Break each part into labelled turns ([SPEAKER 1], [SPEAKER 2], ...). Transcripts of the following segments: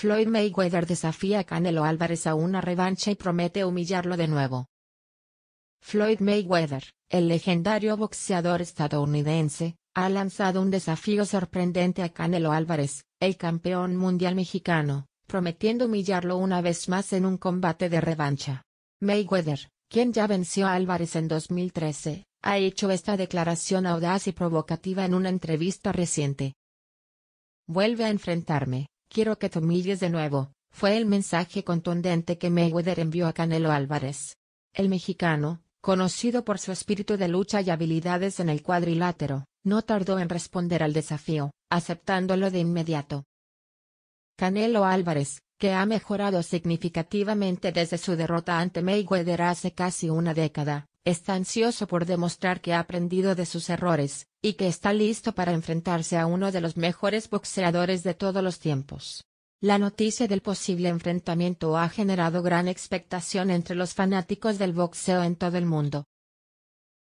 [SPEAKER 1] Floyd Mayweather desafía a Canelo Álvarez a una revancha y promete humillarlo de nuevo. Floyd Mayweather, el legendario boxeador estadounidense, ha lanzado un desafío sorprendente a Canelo Álvarez, el campeón mundial mexicano, prometiendo humillarlo una vez más en un combate de revancha. Mayweather, quien ya venció a Álvarez en 2013, ha hecho esta declaración audaz y provocativa en una entrevista reciente. Vuelve a enfrentarme, Quiero que te humilles de nuevo, fue el mensaje contundente que Mayweather envió a Canelo Álvarez. El mexicano, conocido por su espíritu de lucha y habilidades en el cuadrilátero, no tardó en responder al desafío, aceptándolo de inmediato. Canelo Álvarez, que ha mejorado significativamente desde su derrota ante Mayweather hace casi una década, Está ansioso por demostrar que ha aprendido de sus errores, y que está listo para enfrentarse a uno de los mejores boxeadores de todos los tiempos. La noticia del posible enfrentamiento ha generado gran expectación entre los fanáticos del boxeo en todo el mundo.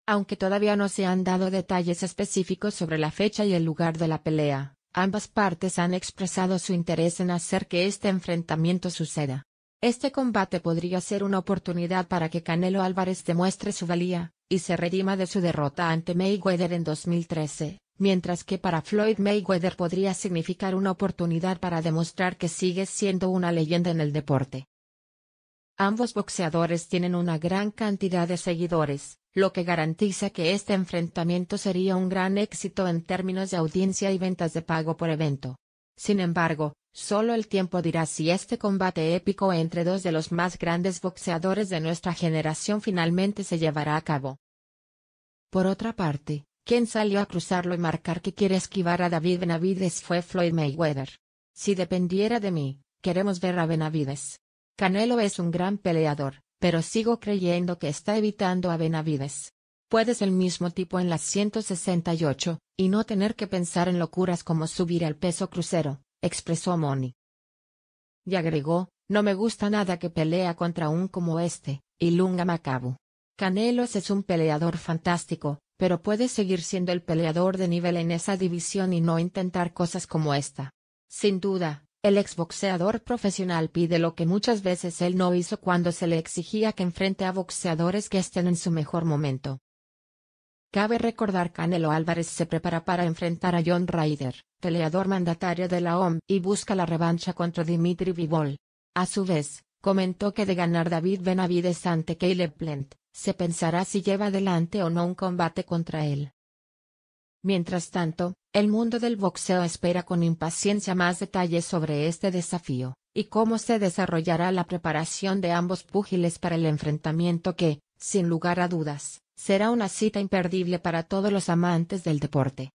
[SPEAKER 1] Aunque todavía no se han dado detalles específicos sobre la fecha y el lugar de la pelea, ambas partes han expresado su interés en hacer que este enfrentamiento suceda. Este combate podría ser una oportunidad para que Canelo Álvarez demuestre su valía, y se redima de su derrota ante Mayweather en 2013, mientras que para Floyd Mayweather podría significar una oportunidad para demostrar que sigue siendo una leyenda en el deporte. Ambos boxeadores tienen una gran cantidad de seguidores, lo que garantiza que este enfrentamiento sería un gran éxito en términos de audiencia y ventas de pago por evento. Sin embargo, Solo el tiempo dirá si este combate épico entre dos de los más grandes boxeadores de nuestra generación finalmente se llevará a cabo. Por otra parte, quien salió a cruzarlo y marcar que quiere esquivar a David Benavides fue Floyd Mayweather. Si dependiera de mí, queremos ver a Benavides. Canelo es un gran peleador, pero sigo creyendo que está evitando a Benavides. Puedes el mismo tipo en las 168, y no tener que pensar en locuras como subir al peso crucero, expresó Moni. Y agregó, no me gusta nada que pelea contra un como este, Ilunga Macabu. Canelos es un peleador fantástico, pero puede seguir siendo el peleador de nivel en esa división y no intentar cosas como esta. Sin duda, el exboxeador profesional pide lo que muchas veces él no hizo cuando se le exigía que enfrente a boxeadores que estén en su mejor momento. Cabe recordar que Canelo Álvarez se prepara para enfrentar a John Ryder, peleador mandatario de la OM, y busca la revancha contra Dimitri Vivol. A su vez, comentó que de ganar David Benavides ante Caleb Plant, se pensará si lleva adelante o no un combate contra él. Mientras tanto, el mundo del boxeo espera con impaciencia más detalles sobre este desafío, y cómo se desarrollará la preparación de ambos púgiles para el enfrentamiento que, sin lugar a dudas, Será una cita imperdible para todos los amantes del deporte.